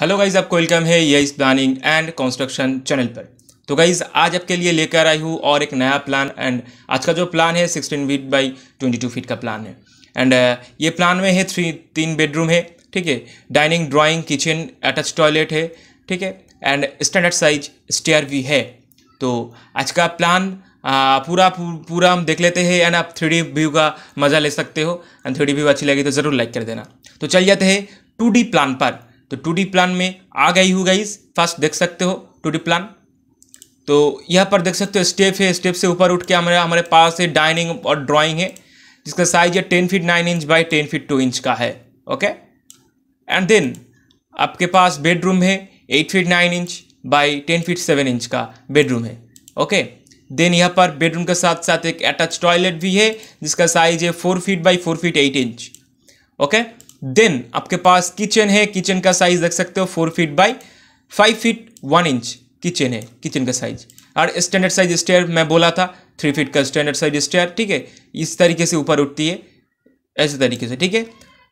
hello guys आपको welcome है ये इस प्लानिंग एंड कंस्ट्रक्शन चैनल पर तो गाइज आज आपके लिए लेकर आई हूँ और एक नया प्लान एंड आज का जो प्लान है 16 फीट बाई 22 फीट का प्लान है एंड uh, ये प्लान में है थ्री तीन बेडरूम है ठीक है dining drawing kitchen attach toilet है ठीक है एंड स्टैंडर्ड साइज स्टेयर भी है तो आज का प्लान आ, uh, पूरा पूरा हम देख लेते हैं एंड आप थ्री व्यू का मज़ा ले सकते हो एंड थ्री व्यू अच्छी लगी तो ज़रूर लाइक कर देना तो चल जाते हैं टू प्लान पर तो टू प्लान में आ गई हो गई फर्स्ट देख सकते हो टू प्लान तो यहाँ पर देख सकते हो स्टेप है स्टेप से ऊपर उठ के हमारे हमारे पास है डाइनिंग और ड्राइंग है जिसका साइज है ten feet nine inch by ten feet two inch का है ओके एंड देन आपके पास बेडरूम है eight feet nine inch by ten feet seven inch का बेडरूम है ओके देन यहाँ पर बेडरूम के साथ साथ एक अटैच टॉयलेट भी है जिसका साइज है four feet by four feet eight inch okay then आपके पास किचन है किचन का साइज देख सकते हो four feet by five feet one inch kitchen है किचन का साइज और स्टैंडर्ड साइज स्टेयर मैं बोला था थ्री फीट का स्टैंडर्ड साइज स्टेयर ठीक है इस तरीके से ऊपर उठती है ऐसे तरीके से ठीक है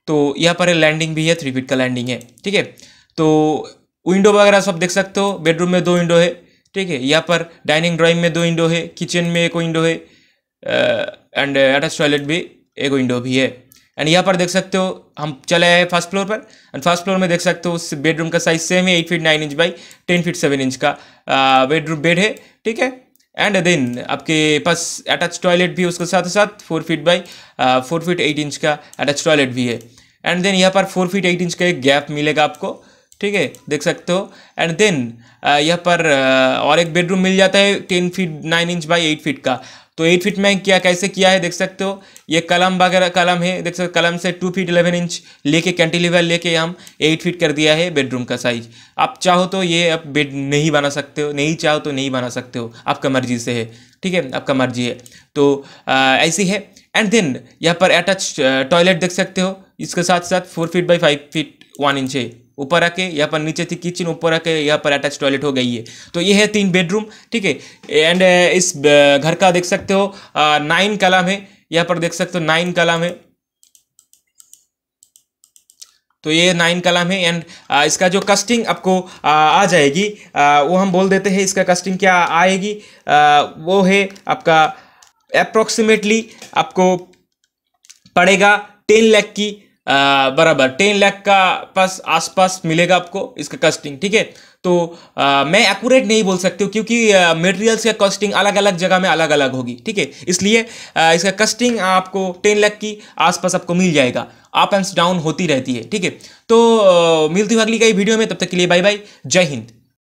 तो यहाँ पर लैंडिंग भी है थ्री फीट का लैंडिंग है ठीक है तो विंडो वगैरह सब देख सकते हो बेडरूम में दो विंडो है ठीक है यहाँ पर डाइनिंग ड्राइंग में दो विंडो है किचन में एक विंडो है एंड अटैच टॉयलेट भी एक विंडो भी है एंड यहाँ पर देख सकते हो हम चले आए फर्स्ट फ्लोर पर एंड फर्स्ट फ्लोर में देख सकते हो उस बेडरूम का साइज सेम है eight feet nine inch by ten feet seven inch का बेडरूम बेड है ठीक है एंड देन आपके पास अटैच टॉयलेट भी उसके साथ साथ four feet by four feet eight inch का अटैच टॉयलेट भी है एंड देन यहाँ पर फोर फीट एट इंच का एक गैप मिलेगा आपको ठीक है देख सकते हो एंड देन यहाँ पर और एक बेडरूम मिल जाता है ten feet nine inch by eight feet का तो एट फीट में क्या कैसे किया है देख सकते हो ये कलम वगैरह कलम है देख सकते हो कलम से टू फीट इलेवन इंच लेके कैंटिलीवर लेके हम एट फीट कर दिया है बेडरूम का साइज आप चाहो तो ये आप बेड नहीं बना सकते हो नहीं चाहो तो नहीं बना सकते हो आपका मर्जी से है ठीक है आपका मर्जी है तो ऐसी है एंड देन यहाँ पर अटैच टॉयलेट देख सकते हो इसके साथ साथ four feet by five feet one inch है ऊपर आके यहाँ पर नीचे थी किचन ऊपर आके यहाँ पर अटैच टॉयलेट हो गई है तो ये है तीन बेडरूम ठीक है एंड uh, इस uh, घर का देख सकते हो नाइन uh, कलम है यहाँ पर देख सकते हो नाइन कलम है तो ये नाइन कलम है एंड इसका जो कस्टिंग आपको आ, आ जाएगी आ, वो हम बोल देते हैं इसका कस्टिंग क्या आएगी आ, वो है आपका अप्रोक्सीमेटली आपको पड़ेगा टेन लैख की बराबर टेन लाख का पास आसपास मिलेगा आपको इसका कस्टिंग ठीक है तो आ, मैं एक्यूरेट नहीं बोल सकती हूँ क्योंकि मटेरियल्स का कॉस्टिंग अलग अलग जगह में अलग अलग होगी ठीक है इसलिए आ, इसका कस्टिंग आपको टेन लाख की आसपास आपको मिल जाएगा अप एंड डाउन होती रहती है ठीक है तो मिलती हुई अगली कई वीडियो में तब तक के लिए बाय बाय जय हिंद